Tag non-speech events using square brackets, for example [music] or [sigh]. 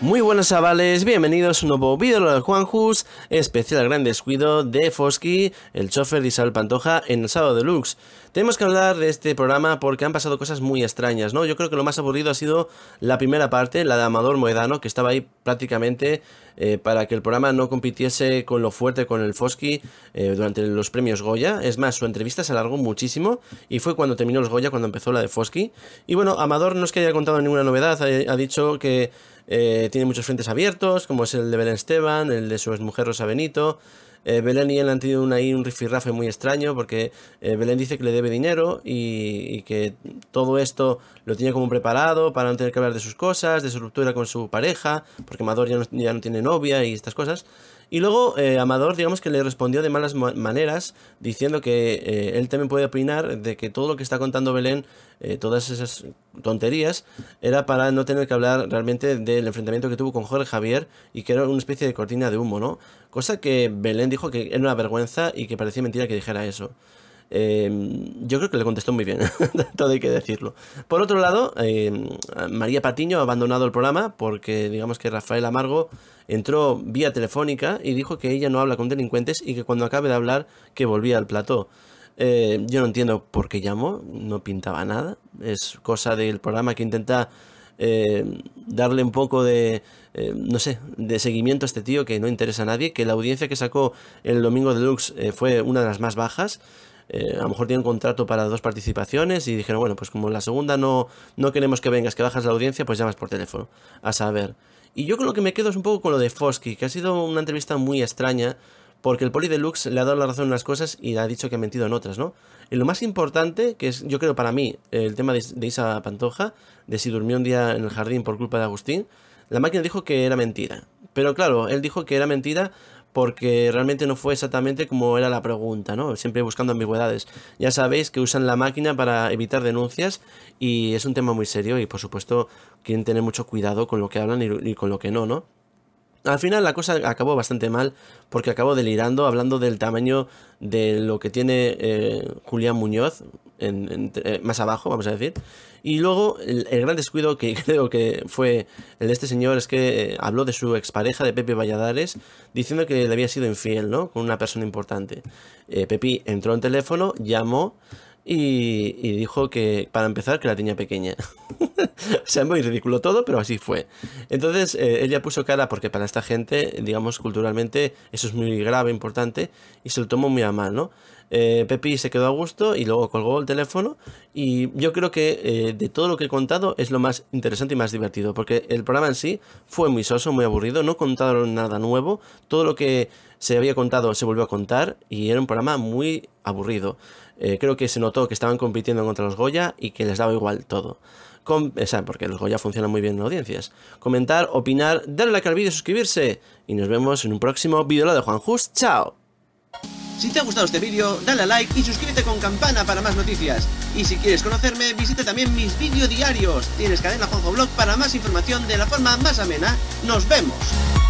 Muy buenos chavales, bienvenidos a un nuevo vídeo de Juanjus, especial gran descuido de Fosky, el chofer de Isabel Pantoja en el sábado deluxe. Tenemos que hablar de este programa porque han pasado cosas muy extrañas, ¿no? Yo creo que lo más aburrido ha sido la primera parte, la de Amador Moedano, que estaba ahí prácticamente eh, para que el programa no compitiese con lo fuerte con el Fosky eh, durante los premios Goya. Es más, su entrevista se alargó muchísimo y fue cuando terminó los Goya, cuando empezó la de Fosky. Y bueno, Amador no es que haya contado ninguna novedad, ha dicho que eh, tiene muchos frentes abiertos, como es el de Belén Esteban, el de su exmujer Rosa Benito. Eh, Belén y él han tenido ahí un rifirrafe muy extraño porque eh, Belén dice que le debe dinero y, que todo esto lo tiene como preparado para no tener que hablar de sus cosas, de su ruptura con su pareja, porque Mador ya no tiene novia y estas cosas. Y luego eh, Amador, digamos que le respondió de malas maneras, diciendo que eh, él también puede opinar de que todo lo que está contando Belén, eh, todas esas tonterías, era para no tener que hablar realmente del enfrentamiento que tuvo con Jorge Javier y que era una especie de cortina de humo, ¿no? Cosa que Belén dijo que era una vergüenza y que parecía mentira que dijera eso. Em, yo creo que le contestó muy bien, todo hay que decirlo. Por otro lado, em, María Patiño ha abandonado el programa porque digamos que Rafael Amargo entró vía telefónica y dijo que ella no habla con delincuentes y que cuando acabe de hablar que volvía al plató. Eh, yo no entiendo por qué llamó, no pintaba nada. Es cosa del programa que intenta em, darle un poco de, no sé, de seguimiento a este tío que no interesa a nadie, que la audiencia que sacó el domingo deluxe eh, fue una de las más bajas eh, a lo mejor tiene un contrato para dos participaciones y dijeron, bueno, pues como la segunda no, no queremos que vengas, que bajas la audiencia, pues llamas por teléfono, a saber. Y yo con lo que me quedo es un poco con lo de Fosky, que ha sido una entrevista muy extraña, porque el Poli Deluxe le ha dado la razón en unas cosas y le ha dicho que ha mentido en otras, ¿no? Y lo más importante, que es, yo creo para mí, el tema de, de Isa Pantoja, de si durmió un día en el jardín por culpa de Agustín, la máquina dijo que era mentira. Pero claro, él dijo que era mentira porque realmente no fue exactamente como era la pregunta, ¿no? Siempre buscando ambigüedades. Ya sabéis que usan la máquina para evitar denuncias y es un tema muy serio y por supuesto quieren tener mucho cuidado con lo que hablan y, con lo que no, ¿no? Al final la cosa acabó bastante mal porque acabó delirando hablando del tamaño de lo que tiene eh, Julián Muñoz, en, eh, más abajo, vamos a decir. Y luego el, gran descuido que [laughs] creo que fue el de este señor es que eh, habló de su expareja de Pepe Valladares diciendo que le había sido infiel, ¿no? Con una persona importante. Eh, Pepi entró en teléfono, llamó y, y dijo que, para empezar, que la tenía pequeña. [laughs] o [laughs] sea, muy ridículo todo, pero así fue. Entonces, eh, ella puso cara porque para esta gente, digamos, culturalmente, eso es muy grave, importante, y se lo tomó muy a mal, ¿no? Eh, Pepi se quedó a gusto y luego colgó el teléfono y yo creo que eh, de todo lo que he contado es lo más interesante y más divertido porque el programa en sí fue muy soso, muy aburrido, no contaron nada nuevo, todo lo que se había contado se volvió a contar y era un programa muy aburrido. Eh, creo que se notó que estaban compitiendo contra los Goya y que les daba igual todo. o sea, porque los Goya funcionan muy bien en audiencias. Comentar, opinar, darle like al vídeo, suscribirse. Y nos vemos en un próximo vídeo de Juan Just. ¡Chao! Si te ha gustado este vídeo, dale like y suscríbete con campana para más noticias. Y si quieres conocerme, visita también mis vídeos diarios. Tienes cadena Juanjo Blog para más información de la forma más amena. ¡Nos vemos!